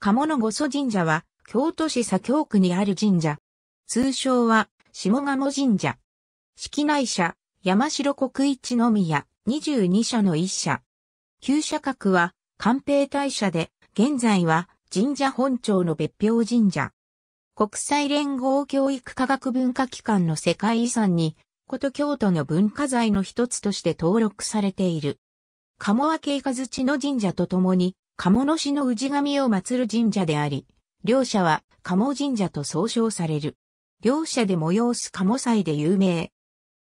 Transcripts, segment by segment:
鴨の御祖神社は、京都市左京区にある神社。通称は、下鴨神社。式内社、山城国一の宮、22社の一社。旧社格は、官兵大社で、現在は、神社本庁の別表神社。国際連合教育科学文化機関の世界遺産に、こと京都の文化財の一つとして登録されている。鴨明和の神社とともに、鴨市の氏神を祀る神社であり、両社は鴨神社と総称される。両社で催す鴨祭で有名。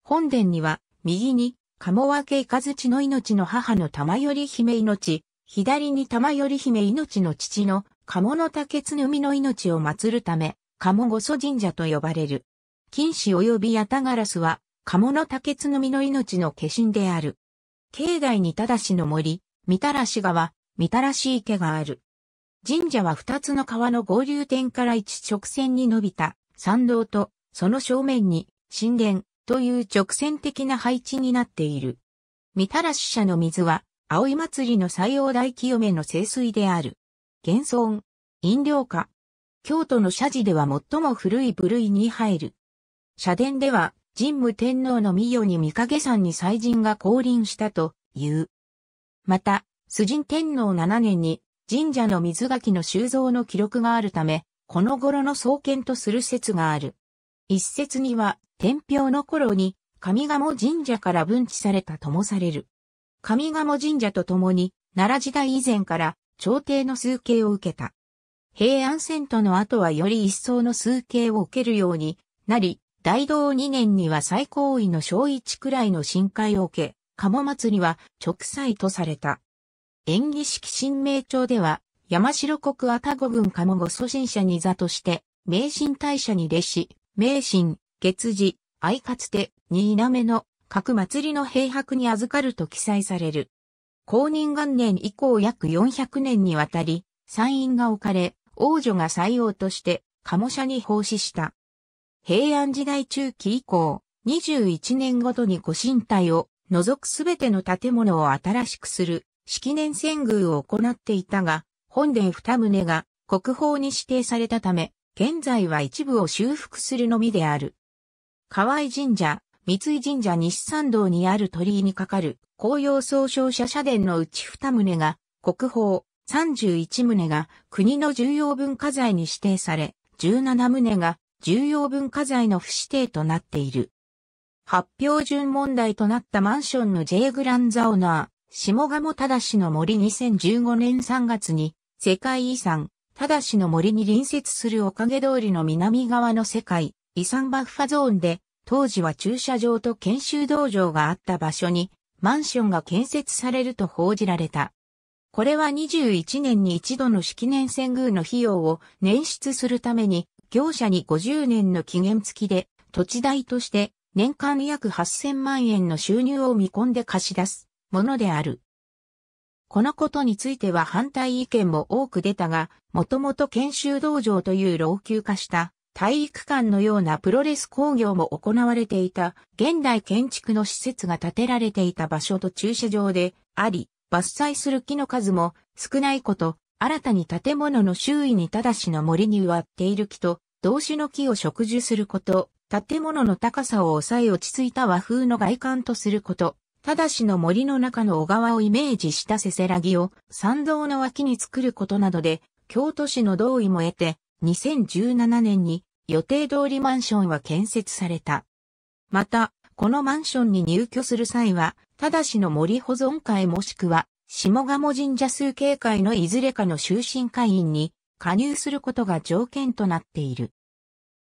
本殿には、右に、鴨分け雷の命の母の玉より姫命、左に玉より姫命の父の鴨の竹津の命を祀るため、鴨御祖神社と呼ばれる。金子及び八田ガラスは、鴨の竹津のの命の化身である。境内にただしの森、みたらし川、みたらし池がある。神社は二つの川の合流点から一直線に伸びた参道と、その正面に神殿という直線的な配置になっている。みたらし社の水は、葵祭りの西洋大清めの清水である。現存、飲料化。京都の社寺では最も古い部類に入る。社殿では、神武天皇の御代に御影山に祭神が降臨したという。また、崇神天皇七年に神社の水垣の収蔵の記録があるため、この頃の創建とする説がある。一説には、天平の頃に上賀茂神社から分置されたともされる。上賀茂神社と共に、奈良時代以前から朝廷の崇敬を受けた。平安遷都の後はより一層の崇敬を受けるようになり、大道二年には最高位の小一くらいの深海を受け、鴨祭りは直祭とされた。演技式新名帳では、山城国赤子郡鴨後祖神社に座として、名神大社に弟子、名神、月寺、愛かつて、新目の各祭りの平白に預かると記載される。公認元年以降約400年にわたり、参院が置かれ、王女が採用として、鴨社に奉仕した。平安時代中期以降、21年ごとにご神体を除くすべての建物を新しくする式年遷宮を行っていたが、本殿二棟が国宝に指定されたため、現在は一部を修復するのみである。河合神社、三井神社西参道にある鳥居にかかる紅葉総称社社殿のうち二棟が国宝、三十一棟が国の重要文化財に指定され、十七棟が重要文化財の不指定となっている。発表順問題となったマンションの J グランザオナー。下鴨忠の森2015年3月に世界遺産、忠の森に隣接するおかげ通りの南側の世界遺産バッファゾーンで当時は駐車場と研修道場があった場所にマンションが建設されると報じられた。これは21年に一度の式年遷宮の費用を捻出するために業者に50年の期限付きで土地代として年間約8000万円の収入を見込んで貸し出すものである。このことについては反対意見も多く出たが、もともと研修道場という老朽化した体育館のようなプロレス工業も行われていた現代建築の施設が建てられていた場所と駐車場であり、伐採する木の数も少ないこと、新たに建物の周囲にただしの森に植わっている木と、同種の木を植樹すること、建物の高さを抑え落ち着いた和風の外観とすること、ただしの森の中の小川をイメージしたせせらぎを山道の脇に作ることなどで、京都市の同意も得て、2017年に予定通りマンションは建設された。また、このマンションに入居する際は、ただしの森保存会もしくは、下鴨神社数形会のいずれかの終身会員に加入することが条件となっている。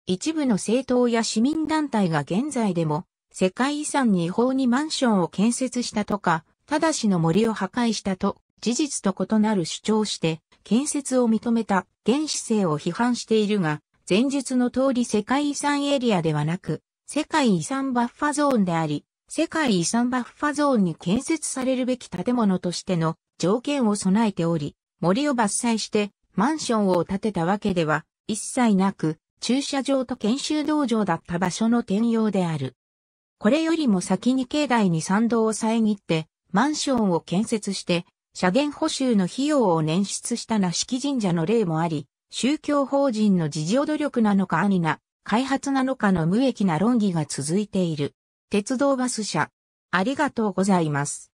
一部の政党や市民団体が現在でも世界遺産に違法にマンションを建設したとか、ただしの森を破壊したと、事実と異なる主張して、建設を認めた原始性を批判しているが、前述の通り世界遺産エリアではなく、世界遺産バッファゾーンであり、世界遺産バッファゾーンに建設されるべき建物としての条件を備えており、森を伐採してマンションを建てたわけでは一切なく、駐車場と研修道場だった場所の転用である。これよりも先に境内に参道を遮って、マンションを建設して、車原補修の費用を捻出した那式神社の例もあり、宗教法人の自助努力なのかありな、開発なのかの無益な論議が続いている。鉄道バス社。ありがとうございます。